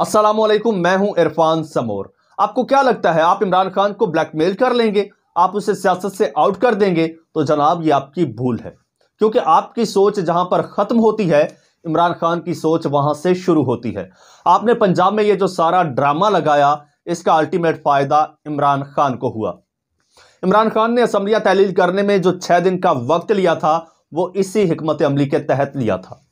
अस्सलाम वालेकुम मैं हूं इरफान समोर आपको क्या लगता है आप इमरान खान को ब्लैकमेल कर लेंगे आप उसे सियासत से आउट कर देंगे तो जनाब ये आपकी भूल है क्योंकि आपकी सोच जहां पर ख़त्म होती है इमरान खान की सोच वहां से शुरू होती है आपने पंजाब में ये जो सारा ड्रामा लगाया इसका अल्टीमेट फ़ायदा इमरान खान को हुआ इमरान खान ने असम्बलियाँ तहलील करने में जो छः दिन का वक्त लिया था वो इसी हमत अमली के तहत लिया था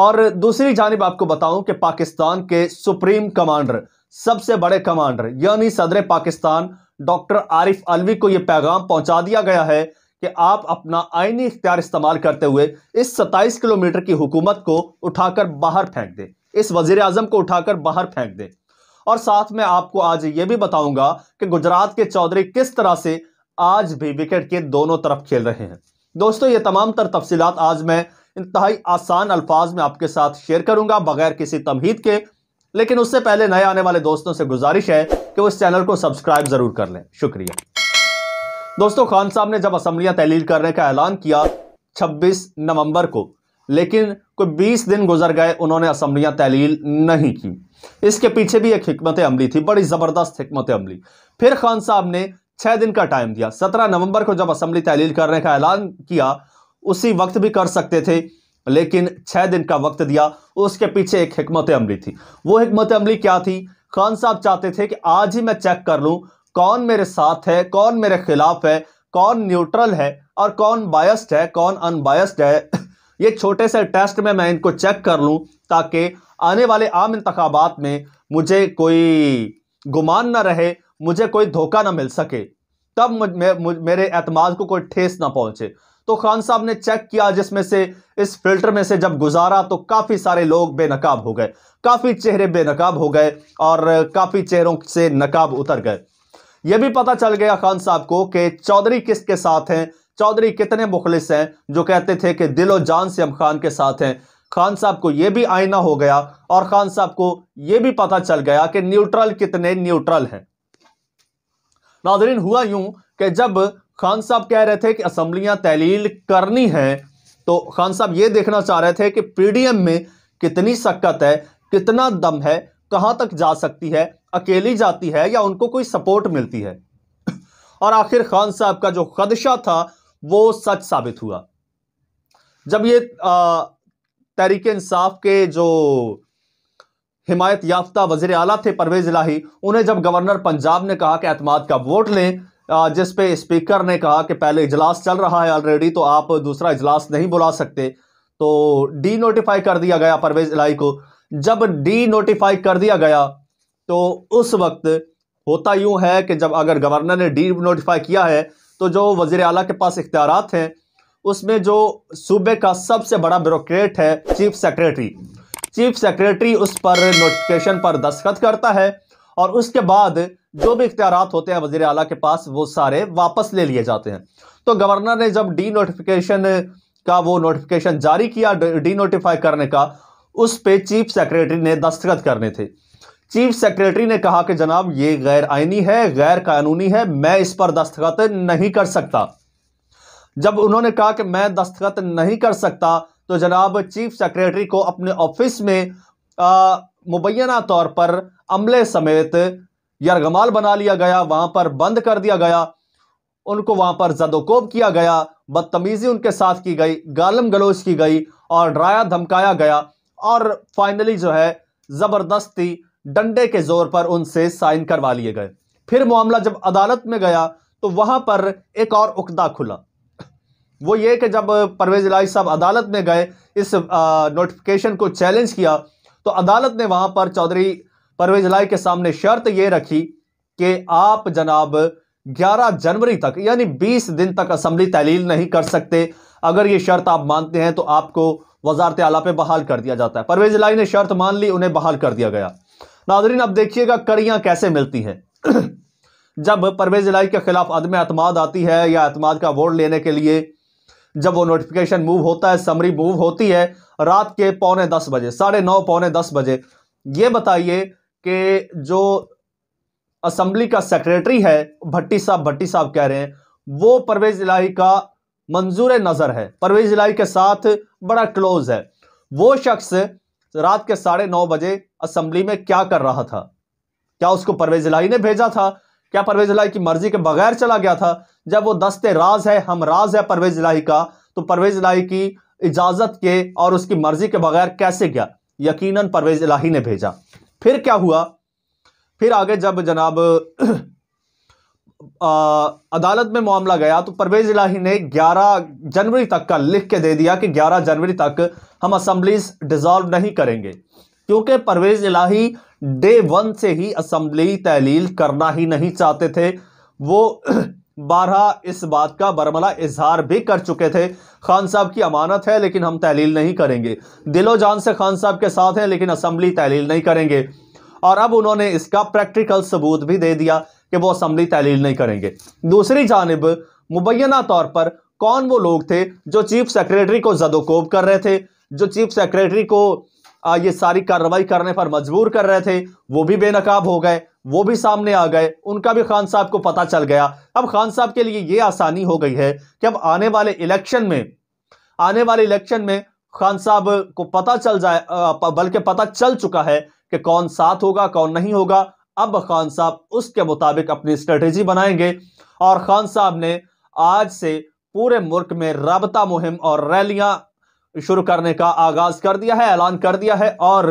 और दूसरी जानब आपको बताऊं कि पाकिस्तान के सुप्रीम कमांडर सबसे बड़े कमांडर यानी सदर पाकिस्तान डॉक्टर आरिफ अलवी को यह पैगाम पहुंचा दिया गया है कि आप अपना आइनी इख्तियार इस्तेमाल करते हुए इस 27 किलोमीटर की हुकूमत को उठाकर बाहर फेंक दें इस वजीर अजम को उठाकर बाहर फेंक दें और साथ में आपको आज ये भी बताऊंगा कि गुजरात के चौधरी किस तरह से आज भी विकेट के दोनों तरफ खेल रहे हैं दोस्तों ये तमाम तर तफसीत आज मैं इंतहाई आसान अल्फाज में आपके साथ शेयर करूंगा बगैर किसी तमहीद के लेकिन उससे पहले नए आने वाले दोस्तों से गुजारिश है कि वो इस चैनल को सब्सक्राइब ज़रूर कर लें शुक्रिया दोस्तों खान साहब ने जब असम्बलियां तहलील करने का ऐलान किया छब्बीस नवंबर को लेकिन कोई बीस दिन गुजर गए उन्होंने असम्बलियां तहलील नहीं की इसके पीछे भी एक हमत अमली थी बड़ी ज़बरदस्त हमत अमली फिर खान साहब ने छह दिन का टाइम दिया सत्रह नवंबर को जब असम्बली तहलील करने का ऐलान किया उसी वक्त भी कर सकते थे लेकिन छः दिन का वक्त दिया उसके पीछे एक हमत अमली थी वो हमत अमली क्या थी खान साहब चाहते थे कि आज ही मैं चेक कर लूँ कौन मेरे साथ है कौन मेरे खिलाफ है कौन न्यूट्रल है और कौन बायस्ड है कौन अनबायस्ड है ये छोटे से टेस्ट में मैं इनको चेक कर लूँ ताकि आने वाले आम इंतबात में मुझे कोई गुमान ना रहे मुझे कोई धोखा ना मिल सके तब मुझ, मे, मुझ, मेरे अतमाद को कोई ठेस ना पहुँचे तो खान साहब ने चेक किया जिसमें से इस फिल्टर में से जब गुजारा तो काफ़ी सारे लोग बेनकाब हो गए काफ़ी चेहरे बेनकाब हो गए और काफ़ी चेहरों से नकाब उतर गए यह भी पता चल गया खान साहब को कि चौधरी किसके साथ हैं चौधरी कितने मुखलिस हैं जो कहते थे कि दिलो जान से हम खान के साथ हैं खान साहब को यह भी आईना हो गया और खान साहब को यह भी पता चल गया कि न्यूट्रल कितने न्यूट्रल हैं नाजरीन हुआ यूं कि जब खान साहब कह रहे थे कि असम्बलियां तहलील करनी है तो खान साहब ये देखना चाह रहे थे कि पीडीएम में कितनी शक्कत है कितना दम है कहाँ तक जा सकती है अकेली जाती है या उनको कोई सपोर्ट मिलती है और आखिर खान साहब का जो खदशा था वो सच साबित हुआ जब ये तहरीक इंसाफ के जो हिमायत याफ्ता वजीर अला थे परवेज इलाही उन्हें जब गवर्नर पंजाब ने कहा कि अतमाद का वोट लें जिस पे स्पीकर ने कहा कि पहले इजलास चल रहा है ऑलरेडी तो आप दूसरा इजलास नहीं बुला सकते तो डी नोटिफाई कर दिया गया परवेज इलाई को जब डी नोटिफाई कर दिया गया तो उस वक्त होता यूं है कि जब अगर गवर्नर ने डी नोटिफाई किया है तो जो वजीर अला के पास इख्तियार हैं उसमें जो सूबे का सबसे बड़ा ब्यूरोट है चीफ सेक्रेटरी चीफ सेक्रेटरी उस पर नोटिफिकेशन पर दस्तखत करता है और उसके बाद जो भी इख्तियार होते हैं वजीर अला के पास वो सारे वापस ले लिए जाते हैं तो गवर्नर ने जब डी नोटिफिकेशन का वो नोटिफिकेशन जारी किया डी नोटिफाई करने का उस पर चीफ सेक्रेटरी ने दस्तखत करने थे चीफ सेक्रेटरी ने कहा कि जनाब ये गैर आइनी है गैर कानूनी है मैं इस पर दस्तखत नहीं कर सकता जब उन्होंने कहा कि मैं दस्तखत नहीं कर सकता तो जनाब चीफ सेक्रेटरी को अपने ऑफिस में मुबैना तौर पर अमले समेत यरगमाल बना लिया गया वहां पर बंद कर दिया गया उनको वहां पर जदोकोब किया गया बदतमीजी उनके साथ की गई गालम गलोच की गई और डराया धमकाया गया और फाइनली जो है ज़बरदस्ती डंडे के ज़ोर पर उनसे साइन करवा लिए गए फिर मामला जब अदालत में गया तो वहां पर एक और उकदा खुला वो ये कि जब परवेज़ लाई साहब अदालत में गए इस नोटिफिकेशन को चैलेंज किया तो अदालत ने वहां पर चौधरी परवेज लाई के सामने शर्त यह रखी कि आप जनाब 11 जनवरी तक यानी 20 दिन तक असम्बली तहलील नहीं कर सकते अगर ये शर्त आप मानते हैं तो आपको वजारत आला पे बहाल कर दिया जाता है परवेज लाई ने शर्त मान ली उन्हें बहाल कर दिया गया नाजरीन अब देखिएगा कड़ियां कैसे मिलती हैं जब परवेज लाई के खिलाफ अदम अतमाद आती है या अतमाद का वोट लेने के लिए जब वो नोटिफिकेशन मूव होता है समरी मूव होती है रात के पौने दस बजे साढ़े नौ पौने दस बजे ये बताइए कि जो असम्बली का सेक्रेटरी है भट्टी साहब भट्टी साहब कह रहे हैं वो परवेज इलाही का मंजूर नज़र है परवेज इलाही के साथ बड़ा क्लोज है वो शख्स रात के साढ़े नौ बजे असम्बली में क्या कर रहा था क्या उसको परवेज इलाही ने भेजा था क्या परवेज इलाही की मर्जी के बगैर चला गया था जब वो दस्ते राज है हम राज है परवेज इलाही का तो परवेज इलाही की इजाज़त के और उसकी मर्जी के बगैर कैसे गया यकीनन परवेज इलाही ने भेजा फिर क्या हुआ फिर आगे जब जनाब आ, अदालत में मामला गया तो परवेज इलाही ने 11 जनवरी तक का लिख के दे दिया कि 11 जनवरी तक हम असम्बलीज डिज़ॉल्व नहीं करेंगे क्योंकि परवेज इलाही डे वन से ही असम्बली तहलील करना ही नहीं चाहते थे वो बारह इस बात का बरमला इजहार भी कर चुके थे खान साहब की अमानत है लेकिन हम तहलील नहीं करेंगे दिलो जान से खान साहब के साथ हैं लेकिन असम्बली तहलील नहीं करेंगे और अब उन्होंने इसका प्रैक्टिकल सबूत भी दे दिया कि वो असम्बली तहलील नहीं करेंगे दूसरी जानब मुबैना तौर पर कौन वो लोग थे जो चीफ सेक्रेटरी को जदोकोब कर रहे थे जो चीफ सेक्रेटरी को ये सारी कार्रवाई करने पर मजबूर कर रहे थे वो भी बेनकाब हो गए वो भी सामने आ गए उनका भी खान साहब को पता चल गया अब खान साहब के लिए ये आसानी हो गई है कि अब आने वाले इलेक्शन में आने वाले इलेक्शन में खान साहब को पता चल जाए बल्कि पता चल चुका है कि कौन साथ होगा कौन नहीं होगा अब खान साहब उसके मुताबिक अपनी स्ट्रेटेजी बनाएंगे और खान साहब ने आज से पूरे मुल्क में रबता मुहिम और रैलियां शुरू करने का आगाज़ कर दिया है ऐलान कर दिया है और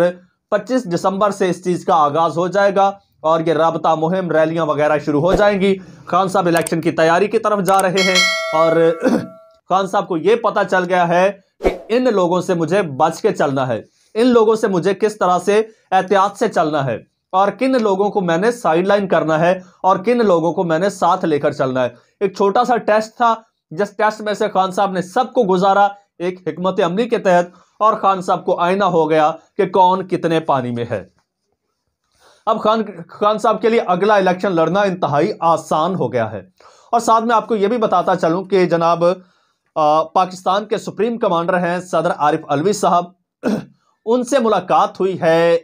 25 दिसंबर से इस चीज़ का आगाज़ हो जाएगा और ये रबता मुहिम रैलियां वगैरह शुरू हो जाएंगी खान साहब इलेक्शन की तैयारी की तरफ जा रहे हैं और खान साहब को ये पता चल गया है कि इन लोगों से मुझे बच के चलना है इन लोगों से मुझे किस तरह से एहतियात से चलना है और किन लोगों को मैंने साइडलाइन करना है और किन लोगों को मैंने साथ लेकर चलना है एक छोटा सा टेस्ट था जिस टेस्ट में से खान साहब ने सबको गुजारा एक हमत अमली के तहत और खान साहब को आईना हो गया कि कौन कितने पानी में है अब खान खान साहब के लिए अगला इलेक्शन लड़ना इंतहाई आसान हो गया है और साथ में आपको यह भी बताता चलूं कि जनाब आ, पाकिस्तान के सुप्रीम कमांडर हैं सदर आरिफ अलवी साहब उनसे मुलाकात हुई है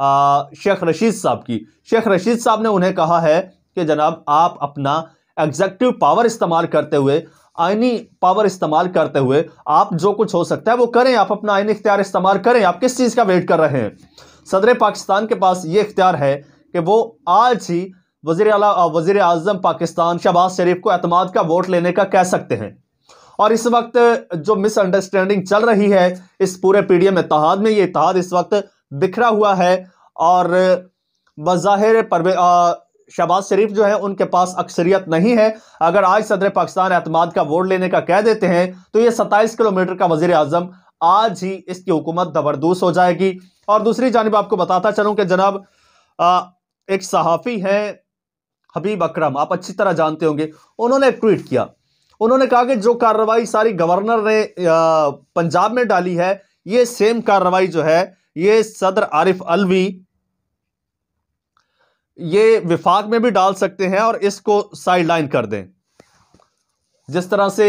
आ, शेख रशीद साहब की शेख रशीद साहब ने उन्हें कहा है कि जनाब आप अपना एग्जेक्टिव पावर इस्तेमाल करते हुए आइनी पावर इस्तेमाल करते हुए आप जो कुछ हो सकता है वो करें आप अपना आइनी इख्तियार इस्तेमाल करें आप किस चीज़ का वेट कर रहे हैं सदर पाकिस्तान के पास ये इख्तियार है कि वो आज ही वजी अला वजीर अजम पाकिस्तान शहबाज शरीफ को अतमाद का वोट लेने का कह सकते हैं और इस वक्त जो मिसअंडरस्टैंडिंग चल रही है इस पूरे पी डी एम इतिहाद में ये इतिहाद इस वक्त बिखरा हुआ है और बज़ाहिर परवे शहबाज शरीफ जो है उनके पास अक्सरियत नहीं है अगर आज सदर पाकिस्तान अतमाद का वोट लेने का कह देते हैं तो ये सत्ताईस किलोमीटर का वजीर अजम आज ही इसकी हुकूमत दबरदूस हो जाएगी और दूसरी जानब आपको बताता चलूँ कि जनाब एक सहाफ़ी हैं हबीब अकरम आप अच्छी तरह जानते होंगे उन्होंने एक ट्वीट किया उन्होंने कहा कि जो कार्रवाई सारी गवर्नर ने पंजाब में डाली है ये सेम कार्रवाई जो है ये सदर आरिफ अलवी ये विफाक में भी डाल सकते हैं और इसको साइड लाइन कर दें जिस तरह से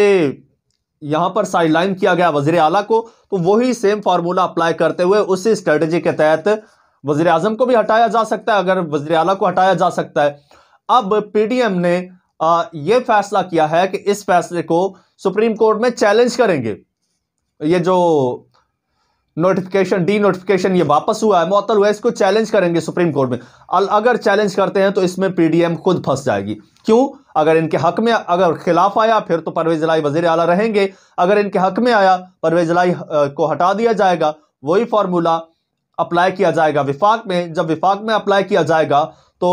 यहां पर साइडलाइन किया गया वजीर अला को तो वही सेम फार्मूला अप्लाई करते हुए उसी स्ट्रेटेजी के तहत वजीर आजम को भी हटाया जा सकता है अगर वजीर आला को हटाया जा सकता है अब पीडीएम ने यह फैसला किया है कि इस फैसले को सुप्रीम कोर्ट में चैलेंज करेंगे ये जो नोटिफिकेशन डी नोटिफिकेशन ये वापस हुआ है मुअत्तल हुआ है इसको चैलेंज करेंगे सुप्रीम कोर्ट में अगर चैलेंज करते हैं तो इसमें पीडीएम खुद फंस जाएगी क्यों अगर इनके हक में अगर खिलाफ आया फिर तो परवेज लाई वजीर अला रहेंगे अगर इनके हक में आया परवेज लाई को हटा दिया जाएगा वही फार्मूला अप्लाई किया जाएगा विफाक में जब विफाक में अप्लाई किया जाएगा तो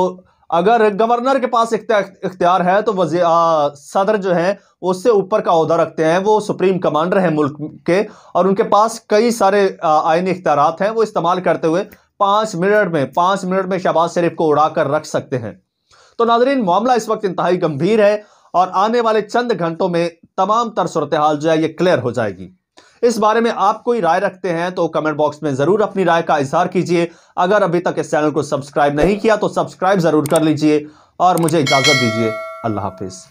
अगर गवर्नर के पास इख्तियार है तो वजी सदर जो है उससे ऊपर का अहदा रखते हैं वो सुप्रीम कमांडर हैं मुल्क के और उनके पास कई सारे आइनी इख्तियार हैं वो इस्तेमाल करते हुए पाँच मिनट में पाँच मिनट में शहबाज शरीफ को उड़ा कर रख सकते हैं तो नाजरीन मामला इस वक्त इंतहाई गंभीर है और आने वाले चंद घंटों में तमाम तर सूरत हाल जो है ये क्लियर हो जाएगी इस बारे में आप कोई राय रखते हैं तो कमेंट बॉक्स में जरूर अपनी राय का इजहार कीजिए अगर अभी तक इस चैनल को सब्सक्राइब नहीं किया तो सब्सक्राइब जरूर कर लीजिए और मुझे इजाजत दीजिए अल्लाह हाफिज़